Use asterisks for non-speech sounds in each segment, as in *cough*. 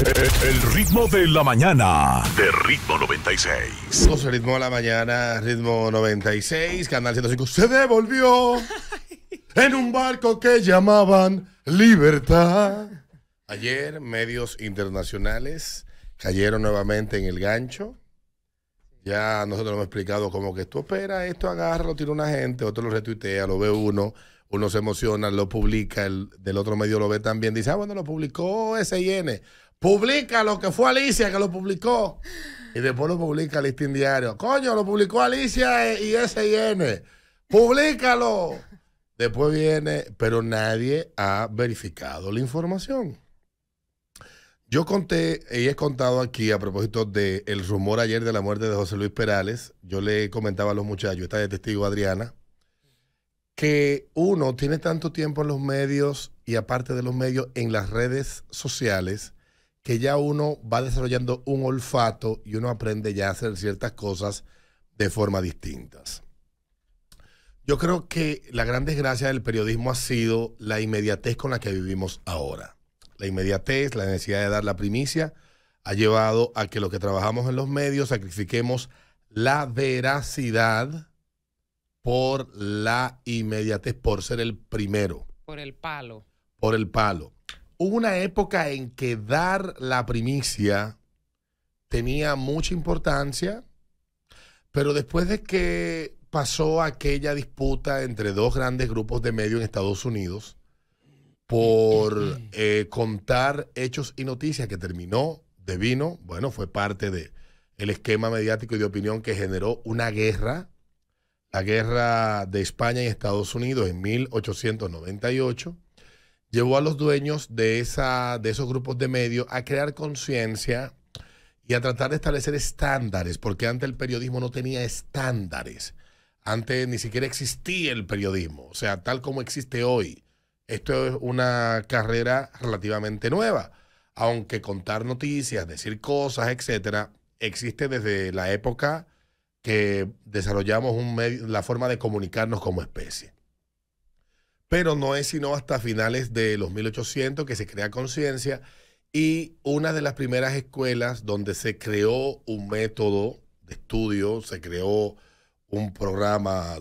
El ritmo de la mañana. De ritmo 96. El ritmo de la mañana, ritmo 96, canal 105. Se devolvió *laughs* en un barco que llamaban Libertad. Ayer, medios internacionales cayeron nuevamente en el gancho. Ya nosotros hemos explicado como que esto opera, esto agarra, lo tira una gente, otro lo retuitea, lo ve uno uno se emociona, lo publica, el del otro medio lo ve también, dice, ah, bueno, lo publicó SIN, publica lo que fue Alicia que lo publicó. Y después lo publica Listín Diario. Coño, lo publicó Alicia y SIN. Publícalo. Después viene, pero nadie ha verificado la información. Yo conté, y he contado aquí a propósito del el rumor ayer de la muerte de José Luis Perales. Yo le comentaba a los muchachos, está de testigo Adriana, que uno tiene tanto tiempo en los medios y aparte de los medios en las redes sociales que ya uno va desarrollando un olfato y uno aprende ya a hacer ciertas cosas de forma distintas. Yo creo que la gran desgracia del periodismo ha sido la inmediatez con la que vivimos ahora. La inmediatez, la necesidad de dar la primicia, ha llevado a que los que trabajamos en los medios sacrifiquemos la veracidad por la inmediatez, por ser el primero. Por el palo. Por el palo hubo una época en que dar la primicia tenía mucha importancia, pero después de que pasó aquella disputa entre dos grandes grupos de medios en Estados Unidos por *clears throat* eh, contar hechos y noticias que terminó, de vino, bueno, fue parte de el esquema mediático y de opinión que generó una guerra, la guerra de España y Estados Unidos en 1898 llevó a los dueños de, esa, de esos grupos de medios a crear conciencia y a tratar de establecer estándares, porque antes el periodismo no tenía estándares. Antes ni siquiera existía el periodismo, o sea, tal como existe hoy. Esto es una carrera relativamente nueva, aunque contar noticias, decir cosas, etcétera, existe desde la época que desarrollamos un la forma de comunicarnos como especie pero no es sino hasta finales de los 1800 que se crea conciencia y una de las primeras escuelas donde se creó un método de estudio, se creó un programa,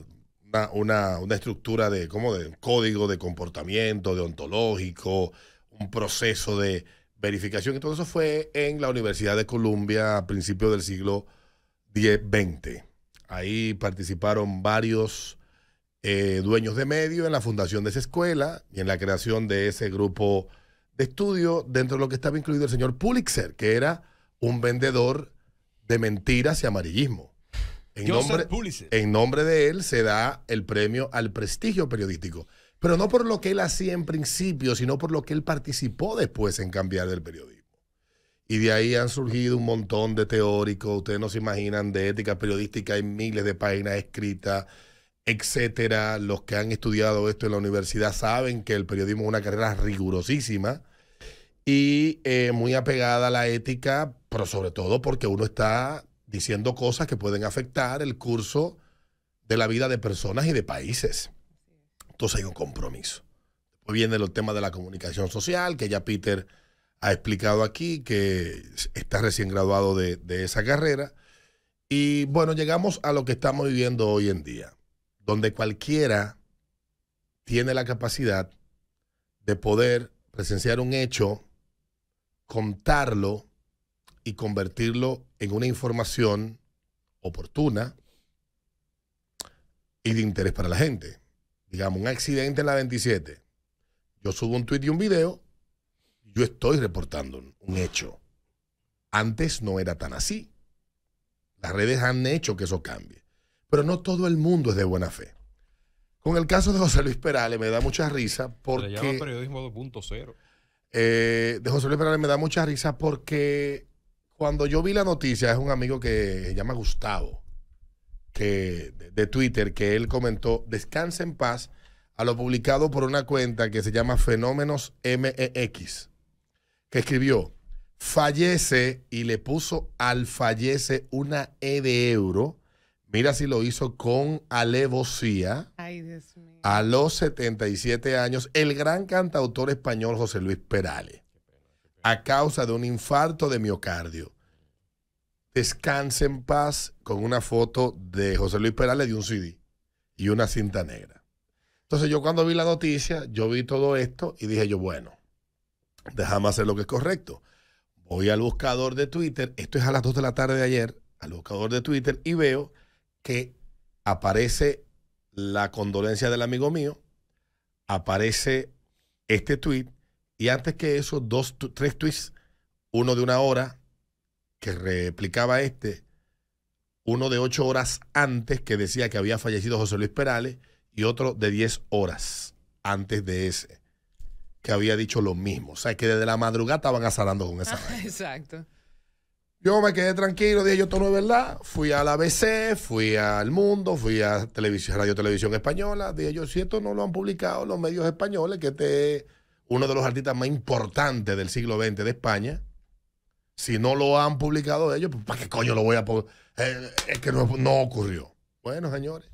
una, una estructura de, como de código de comportamiento, de ontológico, un proceso de verificación. Y todo eso fue en la Universidad de Columbia a principios del siglo XX. Ahí participaron varios eh, dueños de medio en la fundación de esa escuela y en la creación de ese grupo de estudio, dentro de lo que estaba incluido el señor Pulitzer, que era un vendedor de mentiras y amarillismo. En nombre, en nombre de él se da el premio al prestigio periodístico, pero no por lo que él hacía en principio, sino por lo que él participó después en cambiar el periodismo. Y de ahí han surgido un montón de teóricos, ustedes no se imaginan, de ética periodística, hay miles de páginas escritas, etcétera, los que han estudiado esto en la universidad saben que el periodismo es una carrera rigurosísima y eh, muy apegada a la ética, pero sobre todo porque uno está diciendo cosas que pueden afectar el curso de la vida de personas y de países. Entonces hay un compromiso. Después viene el tema de la comunicación social, que ya Peter ha explicado aquí, que está recién graduado de esa carrera. Y bueno, llegamos a lo que estamos viviendo hoy en día donde cualquiera tiene la capacidad de poder presenciar un hecho, contarlo y convertirlo en una información oportuna y de interés para la gente. Digamos, un accidente en la 27. Yo subo un tweet y un video, yo estoy reportando un hecho. Antes no era tan así. Las redes han hecho que eso cambie pero no todo el mundo es de buena fe. Con el caso de José Luis Perales me da mucha risa porque... Se llama periodismo 2.0. Eh, de José Luis Perales me da mucha risa porque cuando yo vi la noticia, es un amigo que se llama Gustavo, que, de Twitter, que él comentó, descansa en paz a lo publicado por una cuenta que se llama Fenómenos MEX, que escribió, fallece y le puso al fallece una E de euro Mira si lo hizo con alevosía. Ay, Dios mío. A los 77 años, el gran cantautor español José Luis Perales, a causa de un infarto de miocardio. Descanse en paz con una foto de José Luis Perales de un CD y una cinta negra. Entonces yo cuando vi la noticia, yo vi todo esto y dije yo, bueno, déjame hacer lo que es correcto. Voy al buscador de Twitter, esto es a las 2 de la tarde de ayer, al buscador de Twitter y veo que aparece la condolencia del amigo mío, aparece este tweet y antes que eso, dos, tres tweets, uno de una hora que replicaba este, uno de ocho horas antes que decía que había fallecido José Luis Perales y otro de diez horas antes de ese que había dicho lo mismo. O sea, que desde la madrugada estaban asalando con esa. Ah, *laughs* exacto. Yo me quedé tranquilo, dije yo esto no es verdad. Fui a la ABC, fui al Mundo, fui a televisión, Radio Televisión Española. Dije yo, si esto no lo han publicado los medios españoles, que este es uno de los artistas más importantes del siglo XX de España, si no lo han publicado ellos, pues ¿para qué coño lo voy a poner eh, eh, es que no, no ocurrió. Bueno, señores,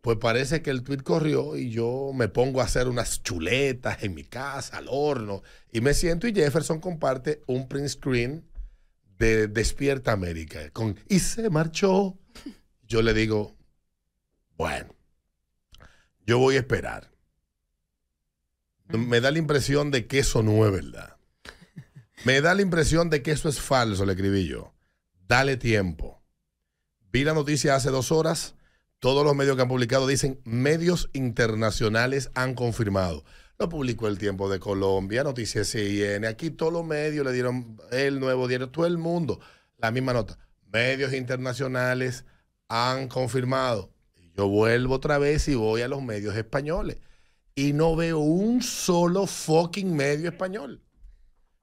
pues parece que el tweet corrió y yo me pongo a hacer unas chuletas en mi casa, al horno, y me siento y Jefferson comparte un print screen Despierta América, Y se marchó, yo le digo, bueno, yo voy a esperar. Me da la impresión de que eso no es verdad. Me da la impresión de que eso es falso, le escribí yo. Dale tiempo. Vi la noticia hace dos horas. Todos los medios que han publicado dicen medios internacionales han confirmado lo publicó El Tiempo de Colombia, Noticias CIN, aquí todos los medios le dieron el nuevo diario, todo el mundo, la misma nota. Medios internacionales han confirmado. Yo vuelvo otra vez y voy a los medios españoles y no veo un solo fucking medio español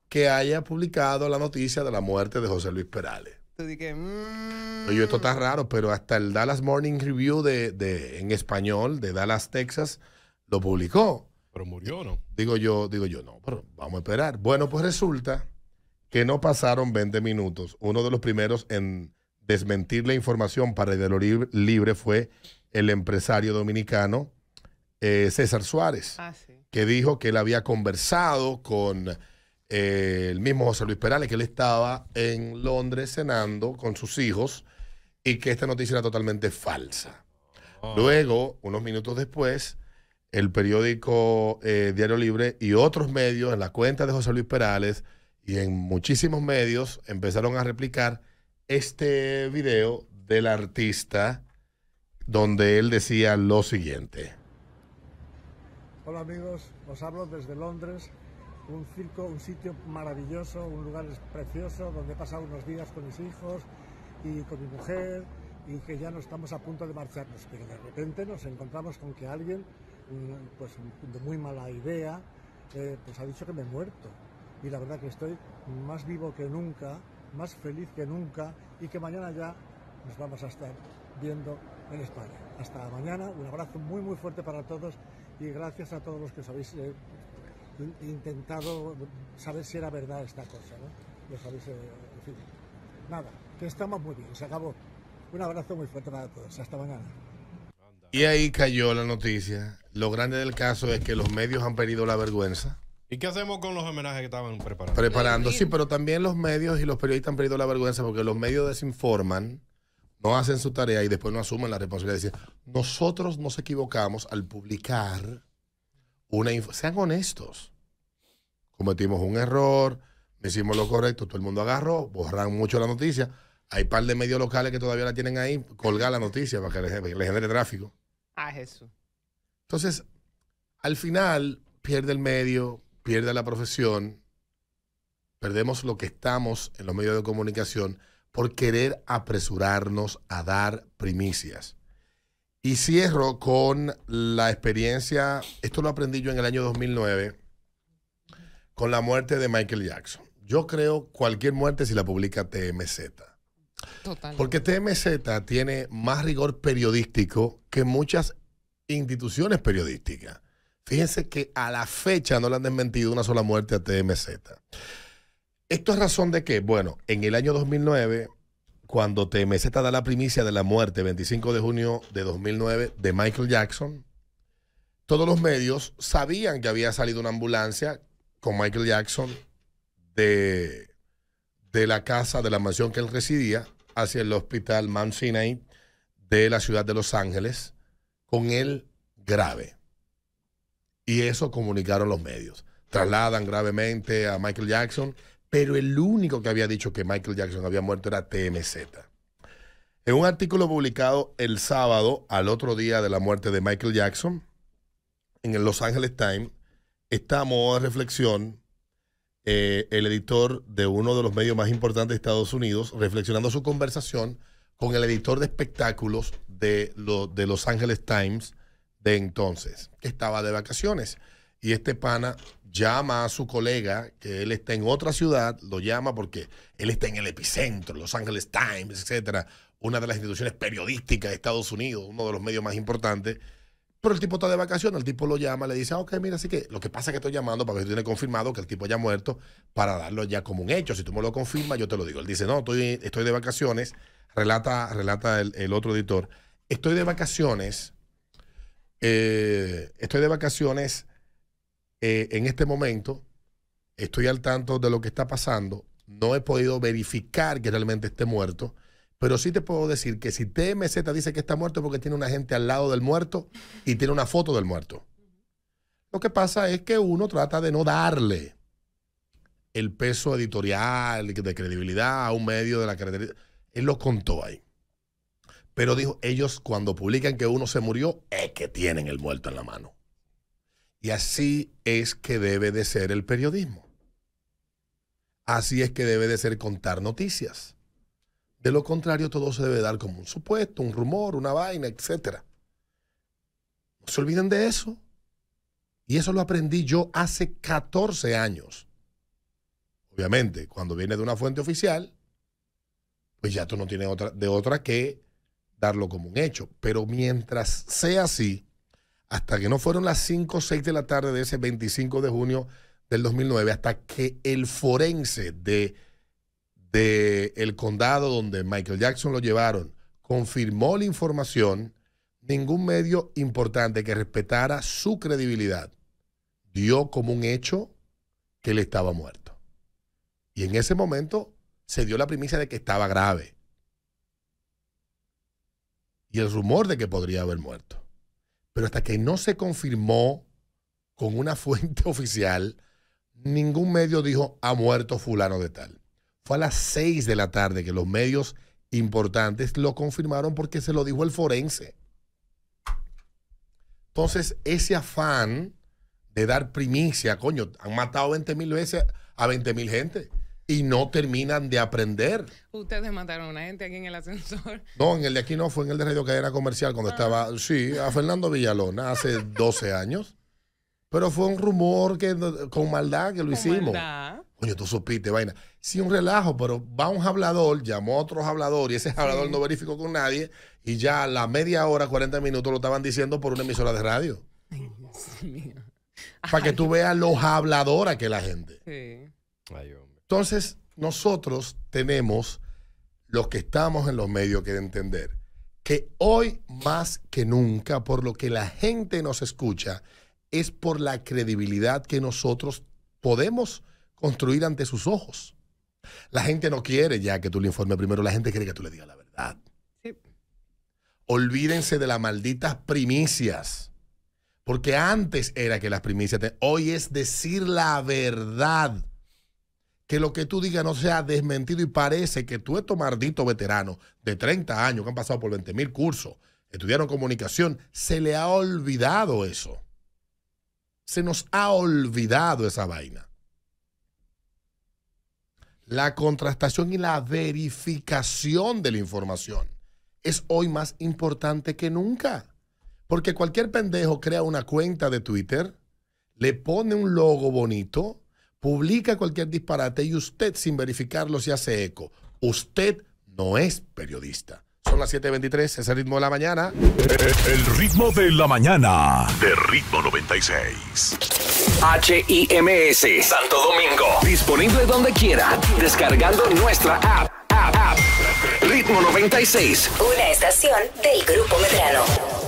que haya publicado la noticia de la muerte de José Luis Perales. Dije, mm. esto está raro, pero hasta el Dallas Morning Review de, en español de Dallas, Texas, lo publicó. Pero murió, ¿no? Digo yo, digo yo, no, pero vamos a esperar. Bueno, pues resulta que no pasaron 20 minutos. Uno de los primeros en desmentir la información para el Libre fue el empresario dominicano eh, César Suárez, ah, que dijo que él había conversado con eh, el mismo José Luis Perales, que él estaba en Londres cenando con sus hijos y que esta noticia era totalmente falsa. Ah. Luego, unos minutos después, el periódico eh, Diario Libre y otros medios, en la cuenta de José Luis Perales y en muchísimos medios empezaron a replicar este video del artista donde él decía lo siguiente. Hola amigos, os hablo desde Londres, un circo, un sitio maravilloso, un lugar precioso donde he pasado unos días con mis hijos y con mi mujer y que ya no estamos a punto de marcharnos, pero de repente nos encontramos con que alguien pues, de muy mala idea, eh, pues ha dicho que me he muerto. Y la verdad que estoy más vivo que nunca, más feliz que nunca y que mañana ya nos vamos a estar viendo en España. Hasta mañana, un abrazo muy muy fuerte para todos y gracias a todos los que os habéis eh, intentado saber si era verdad esta cosa. ¿no? habéis, eh, nada, que estamos muy bien, se acabó. Un abrazo muy fuerte para todos, hasta mañana. Y ahí cayó la noticia. Lo grande del caso es que los medios han perdido la vergüenza. ¿Y qué hacemos con los homenajes que estaban preparando? Preparando, sí, pero también los medios y los periodistas han perdido la vergüenza porque los medios desinforman, no hacen su tarea y después no asumen la responsabilidad nosotros nos equivocamos al publicar una... Sean honestos. Cometimos un error, hicimos lo correcto, todo el mundo agarró, borraron mucho la noticia hay par de medios locales que todavía la tienen ahí, Colga la noticia para que le, genere tráfico. Ah, Jesús. Entonces, al final, pierde el medio, pierde la profesión, perdemos lo que estamos en los medios de comunicación por querer apresurarnos a dar primicias. Y cierro con la experiencia, esto lo aprendí yo en el año 2009, con la muerte de Michael Jackson. Yo creo cualquier muerte si la publica TMZ. Porque TMZ tiene más rigor periodístico que muchas instituciones periodísticas. Fíjense que a la fecha no le han desmentido una sola muerte a TMZ. ¿Esto es razón de que, Bueno, en el año 2009, cuando TMZ da la primicia de la muerte, 25 de junio de 2009, de Michael Jackson, todos los medios sabían que había salido una ambulancia con Michael Jackson de de la casa, de la mansión que él residía, hacia el hospital Mount Sinai de la ciudad de Los Ángeles, con él grave. Y eso comunicaron los medios. Trasladan gravemente a Michael Jackson, pero el único que había dicho que Michael Jackson había muerto era TMZ. En un artículo publicado el sábado, al otro día de la muerte de Michael Jackson, en el Los Angeles Times, estamos modo de reflexión eh, el editor de uno de los medios más importantes de Estados Unidos, reflexionando su conversación con el editor de espectáculos de, de Los Angeles Times de entonces, que estaba de vacaciones. Y este pana llama a su colega, que él está en otra ciudad, lo llama porque él está en el epicentro, Los Angeles Times, etcétera, una de las instituciones periodísticas de Estados Unidos, uno de los medios más importantes pero el tipo está de vacaciones, el tipo lo llama, le dice, ah, ok, mira, así que lo que pasa es que estoy llamando para que tú tienes confirmado que el tipo haya muerto para darlo ya como un hecho. Si tú me lo confirmas, yo te lo digo. Él dice, no, estoy, estoy de vacaciones, relata, relata el, otro editor, estoy de vacaciones, eh, estoy de vacaciones eh, en este momento, estoy al tanto de lo que está pasando, no he podido verificar que realmente esté muerto. Pero sí te puedo decir que si TMZ dice que está muerto porque tiene una gente al lado del muerto y tiene una foto del muerto. Lo que pasa es que uno trata de no darle el peso editorial de credibilidad a un medio de la credibilidad. Él lo contó ahí. Pero dijo, ellos cuando publican que uno se murió, es que tienen el muerto en la mano. Y así es que debe de ser el periodismo. Así es que debe de ser contar noticias. De lo contrario, todo se debe dar como un supuesto, un rumor, una vaina, etc. No se olviden de eso. Y eso lo aprendí yo hace 14 años. Obviamente, cuando viene de una fuente oficial, pues ya tú no tienes otra, de otra que darlo como un hecho. Pero mientras sea así, hasta que no fueron las 5 o 6 de la tarde de ese 25 de junio del 2009, hasta que el forense de del condado donde Michael Jackson lo llevaron confirmó la información, ningún medio importante que respetara su credibilidad dio como un hecho que él estaba muerto. Y en ese momento se dio la primicia de que estaba grave. Y el rumor de que podría haber muerto. Pero hasta que no se confirmó con una *laughs* fuente oficial, ningún medio dijo ha muerto fulano de tal. Fue a las 6 de la tarde que los medios importantes lo confirmaron porque se lo dijo el forense. Entonces, ese afán de dar primicia, coño, han matado 20 mil veces a 20 mil gente y no terminan de aprender. Ustedes mataron a una gente aquí en el ascensor. No, en el de aquí no, fue en el de Radio Cadena Comercial cuando ah. estaba, sí, a Fernando Villalona hace 12 años. Pero fue un rumor que con maldad que lo hicimos. Coño, tú supiste, vaina. Sí, un relajo, pero va un hablador, llamó a otro hablador y ese hablador no verificó con nadie y ya a la media hora, 40 minutos lo estaban diciendo por una emisora de radio. Para que tú veas los habladores que la gente. Sí. Entonces, nosotros tenemos, los que estamos en los medios, que entender que hoy más que nunca, por lo que la gente nos escucha, es por la credibilidad que nosotros podemos Construir ante sus ojos. La gente no quiere ya que tú le informes primero, la gente quiere que tú le digas la verdad. Olvídense de las malditas primicias. Porque antes era que las primicias, hoy es decir la verdad. Que lo que tú digas no sea desmentido y parece que tú, estos malditos veteranos de 30 años que han pasado por 20.000 cursos, estudiaron comunicación, se le ha olvidado eso. Se nos ha olvidado esa vaina la contrastación y la verificación de la información es hoy más importante que nunca. Porque cualquier pendejo crea una cuenta de Twitter, le pone un logo bonito, publica cualquier disparate y usted sin verificarlo se hace eco. Usted no es periodista. Son las 7.23, es el ritmo de la mañana. El ritmo de la mañana. De ritmo 96. H-I-M-S. Santo Domingo. Disponible donde quiera, descargando nuestra app. app, app. Ritmo 96. Una estación del Grupo Medrano.